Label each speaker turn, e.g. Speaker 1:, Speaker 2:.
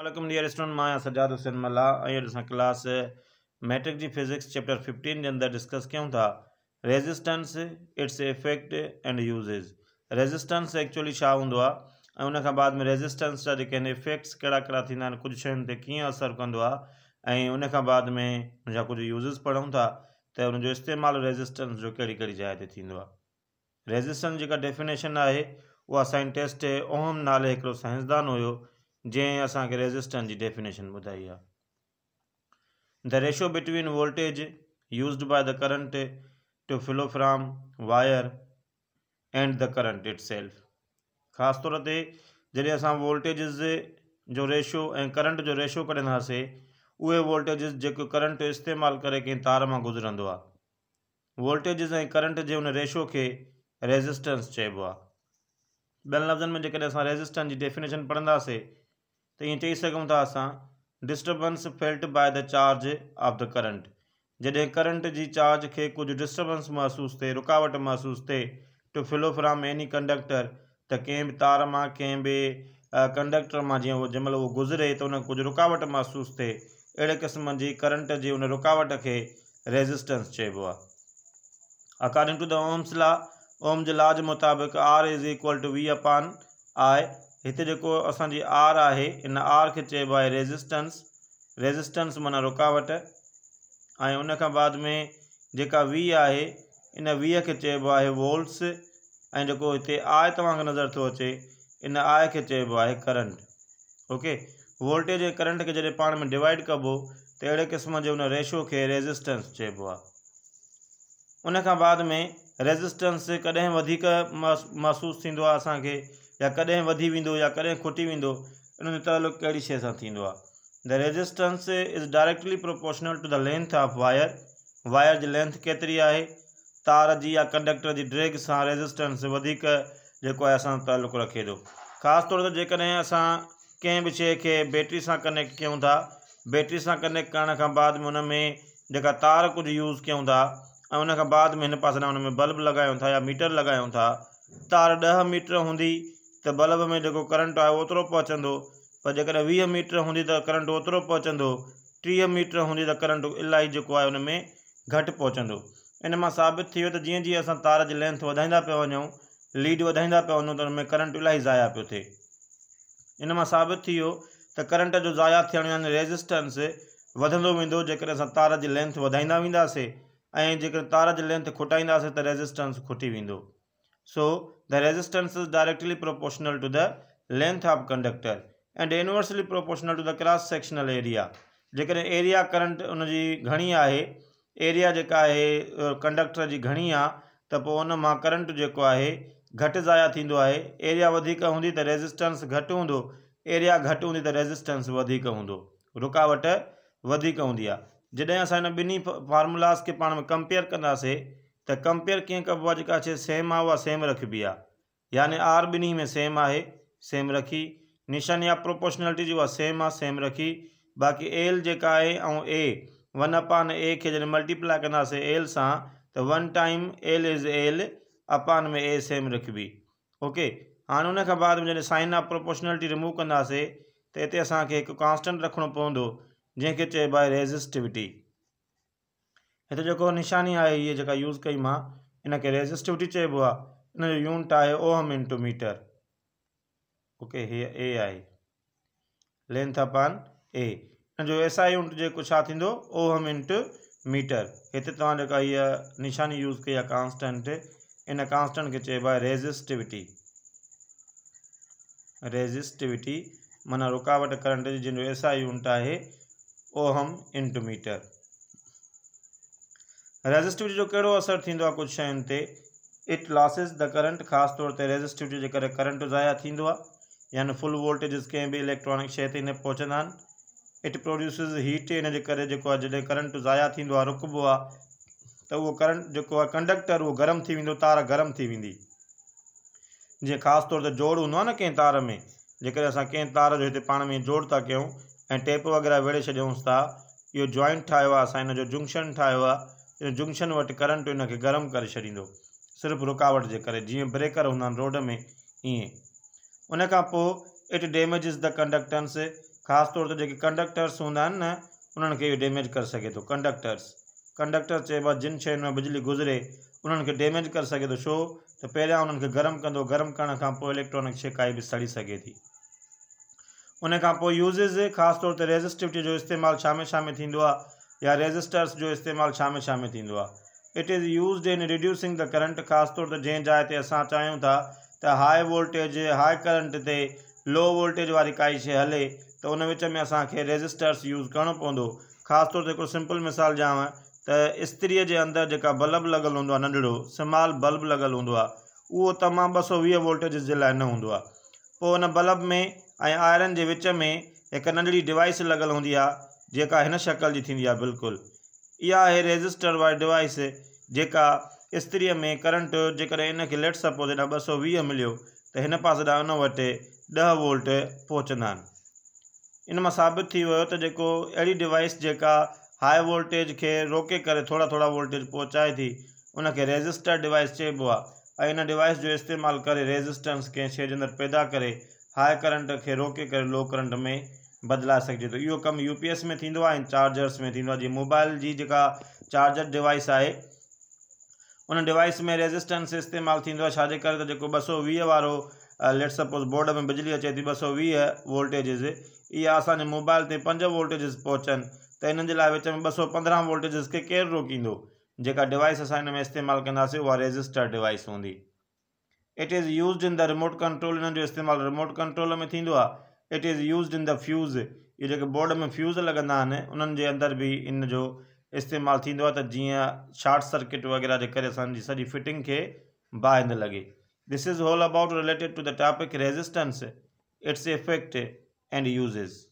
Speaker 1: वालेकुम dear student मां सजाद हुसैन मला क्लास मैट्रिक जी फिज़िक्स चैप्टर फिफ्टीन के अंदर डिस्कस कयूं था resistance its effect and uses resistance actually छा उन आहे ऐं बाद में रेज़िस्टेंस जा इफेक्ट्स कड़ा कड़ा थींदा कुछ कुझु असर ते कीअं बाद में हुनजा कुछ यूजेस पढ़ूं था तो हुनजो इस्तेमाल रेज़िस्टेंस जो कहिड़ी कड़ी जाइ ते थींदो रेज़िस्टेंस जेका डेफिनेशन है वह साइंटिस्ट ओहम नाले हिकिड़ो साइंसदान हुयो जंहिं असांखे रेजिस्टेंस जी डेफिनेशन ॿुधाई आहे the ratio between voltage used by the current to flow from wire and the current itself ख़ासि तौर ते जॾहिं असां वोल्टेजिस जो रेशो ऐं करंट जो रेशो कढंदासीं उहे वोल्टेजिस जेको करंट इस्तेमालु करे कंहिं तार मां गुज़रंदो आहे वोल्टेजिस ऐं करंट जे हुन रेशो खे रेजिस्टेंस चइबो आहे ॿियनि लफ़्ज़नि में जेकॾहिं असां रेजिस्टेंस जी डेफिनेशन पढ़ंदासीं त ईअं चई सघूं था असां disturbance felt by the charge of the current जॾहिं करंट जी चार्ज खे कुझु डिस्टर्बंस महसूसु थिए रुकावट महसूसु थिए to flow from any conductor त कंहिं बि तार मां कंहिं बि कंडक्टर मां जीअं जंहिं महिल उहो गुज़िरे त हुन कुझु रुकावट महसूसु थिए अहिड़े क़िस्म जी करंट जी उन रुकावट खे रेजिस्टेंस चइबो आहे according to the Ohm's law Ohm's law जे मुताबिक़ R is equal to V अपान आई हिते जेको असांजी आर आहे इन आर खे चइबो आहे रेज़िस्टेंस रेजिस्टेंस माना रुकावट ऐं उन खां बाद में जेका वी आहे इन वीह खे चइबो आहे वोल्ट्स ऐं जेको हिते आय तव्हांखे नज़र थो अचे इन आय खे चइबो आहे करंट ओके वोल्टेज जे करंट खे जॾहिं पाण में डिवाइड कबो त अहिड़े क़िस्म जो उन रेशो खे रेजिस्टेंस चइबो आहे उन बाद में रेज़िस्टेंस कॾहिं वधीक मस महसूसु थींदो आहे असांखे या कॾहिं वधी वेंदो या कदें खुटी वो इन जो कड़ी कहिड़ी शइ सां the resistance is directly proportional to the length of wire wire जी लेंथ केतरी है तार जी या कंडक्टर की ड्रेग से रेजिस्टेंस वधीक जेको आहे रखे थो खास तौर ते जेकॾहिं असां कंहिं बि शइ बैटरी सां कनेक्ट क्यों था बैटरी से कनेक्ट करण खां बाद में हुन में तार कुझु यूज़ क्यों था ऐं उनखां बाद में हिन पासे में बल्ब लॻायूं था या मीटर लॻायूं था तार दह मीटर होंगी त बल्ब में जेको करंट आहे ओतिरो पहुचंदो पर जेकॾहिं वीह मीटर हूंदी त करंट ओतिरो पहुचंदो टीह मीटर हूंदी त करंट इलाही जेको आहे उन में घटि पहुचंदो इन मां साबित थी वियो त जीअं जीअं असां तार जी लेंथ वधाईंदा पिया वञूं लीड वधाईंदा पिया वञूं त उन में करंट इलाही ज़ाया पियो थिए इन मां साबित थी वियो त करंट जो ज़ाया थियण यानी रेजिस्टेंस वधंदो वेंदो जेकॾहिं असां तार जी लेंथ वधाईंदा वेंदासीं ऐं जेकर तार जी लेंथ खुटाईंदासीं त रेजिस्टेंस खुटी वेंदो So the resistance is directly proportional to the length of conductor and inversely proportional to the cross sectional area. जेकॾहिं एरिया करंट उनजी घनी है एरिया जेका आहे कंडक्टर जी घनी आहे उन करंट जो है घट ज़ाया है एरिया होंगी तो त रेजिस्टेंस घटि हूंदो एरिया घट हूंदी त रेजिस्टेंस हों हूंदो रुकावट वधीक हूंदी आहे जॾहिं असां हिन ॿिन्ही फॉर्मूलास में कंपेयर कंदासीं तो कंपेयर कें कब अॼु सेम आहे सेम रखबी आहे आर ॿिन्ही में सेम आहे सेम रखी निशान या प्रोपोर्शनलिटी जो सेम आहे सेम रखी बाक़ी एल जेका आहे ए वन अपान ए के जॾहिं मल्टीप्लाई कंदासीं एल सां त one time L is L अपान में ए सेम रखबी ओके हाँ उन बाद में जॾहिं साइन ऑफ प्रोपोर्शनलिटी रिमूव कंदासीं त हिते असांखे हिकु कॉन्स्टेंट रखिणो पवंदो जंहिंखे चइबो आहे रेज़िस्टिविटी हिते जो निशानी आहे हीअ जेका यूज़ कई माँ इनखे रेज़िस्टिविटी चइबो आहे हिनजो यूनिट है ओहम इंटू मीटर ओके ये ए आहे लेंथ अपान ए हिनजो एसआई यूनिट जो छा ओहम इंटू मीटर हिते तव्हां ये निशानी यूज़ कई आहे कांस्टेंट इन कांस्टेंट के चइबो आहे रेज़िस्टिविटी रेज़िस्टिविटी माना रुकावट करंट जी जंहिंजो एसआई यूनिट है ओहम इंटू मीटर रेजिस्टिविटी जो कहिड़ो असर थींदो आहे कुझु शयुनि ते इट लॉसिस द करंट ख़ासि तौर ते रेजिस्टिविटी जे करे करंट ज़ाया थींदो आहे यानि फुल वोल्टेजिस कंहिं बि इलेक्ट्रॉनिक शइ ते न पहुचंदा आहिनि इट प्रोड्यूसिस हीट इन जे करे जेको आहे जॾहिं करंट ज़ाया थींदो आहे रुकबो आहे त उहो करंट जेको आहे कंडक्टर उहो गरम थी वेंदो तार गरम थी वेंदी जीअं ख़ासि तौर ते जोड़ हूंदो आहे न कंहिं तार में जेकॾहिं असां कंहिं तार जो हिते पाण में जोड़ था कयूं ऐं टेप वग़ैरह वेड़े छॾियूंसि था इहो जॉइंट ठाहियो आहे असां इन जो जंक्शन वटि करंट हिन खे गरम करे छॾींदो सिर्फ़ु रुकावट जे करे जीअं ब्रेकर हूंदा आहिनि रोड में ईअं उन खां पोइ इट डेमेजिस द कंडक्टर्स ख़ासि तौर ते जेके कंडक्टर्स हूंदा आहिनि न उन्हनि खे इहो डेमेज करे सघे थो कंडक्टर्स कंडक्टर चइबो आहे जिन शयुनि में बिजली गुज़रे उन्हनि खे डेमेज करे सघे थो छो त पहिरियां उन्हनि खे गरम कंदो गरम करण खां पोइ इलेक्ट्रॉनिक शइ काई बि सड़ी सघे थी उन खां पोइ यूज़िस ख़ासि तौर ते रेज़िस्टिविटी जो इस्तेमालु छा में छा में थींदो आहे या रेजिस्टर्स जो इस्तेमालु छा में छा में थींदो आहे it is use in reducing the current ख़ासि तौर ते जंहिं जाइ ते असां चाहियूं था त हाई वोल्टेज हाई करंट ते लो वोल्टेज वारी काई शइ हले त उन विच में असांखे रेजिस्टर्स यूज़ करिणो पवंदो ख़ासि तौर ते हिकिड़ो सिम्पल मिसाल ॾियांव त इस्त्रीअ जे अंदरि जेका बल्ब लॻल हूंदो आहे नंढिड़ो स्माल बल्ब लॻल हूंदो आहे उहो तमामु ॿ सौ वीह वोल्टेज जे लाइ न हूंदो आहे पोइ उन बल्ब में ऐं आइरन जे विच में हिकु नंढिड़ी डिवाइस लॻियल हूंदी आहे जेका हिन शकल जी थींदी आहे बिल्कुलु इहा आहे रेजिस्टर वारी डिवाइस जेका इस्त्रीअ में करंट जेकॾहिं इन खे लेट सपोज़ हेॾा ॿ सौ वीह मिलियो त हिन पासे ॾांहुं उन वटि ॾह वोल्ट पहुचंदा आहिनि इन मां साबित थी वियो त जेको अहिड़ी डिवाइस जेका हाई वोल्टेज खे रोके करे थोरा थोरा वोल्टेज पहुचाए थी उनखे रेजिस्टर डिवाइस चइबो आहे ऐं इन डिवाइस जो इस्तेमालु करे रेजिस्टेंस कंहिं शइ जे अंदरि पैदा करे हाई करंट खे रोके करे लो करंट में बदला सघिजे थो इहो कमु यू में थी आहे चार्जर्स में थींदो आहे मोबाइल जी जेका चार्जर डिवाइस है उन डिवाइस में रेजिस्टेंस इस्तेमालु थींदो आहे छाजे करे त वीह वारो लेट सपोज़ बोर्ड में बिजली अचे थी ॿ सौ वीह वोल्टेजिस इहा असांजे मोबाइल ते पंज वोल्टेजिस पहुचनि त हिननि जे लाइ विच में ॿ सौ वोल्टेजिस खे केरु रोकींदो जेका डिवाइस अस हिन में इस्तेमाल कंदासीं उहा रेजिस्टर डिवाइस होंगी it is use in the remote control इन जो रिमोट कंट्रोल में थोड़ा it is use in the fuse ये जो बोर्ड में फ्यूज़ लॻंदा उन अंदर भी इन जो इस्तेमाल थींदो शॉर्ट सर्किट वग़ैरह के करे सारी फिटिंग के बाहि लगे this is all about related to the topic resistance its effect and usage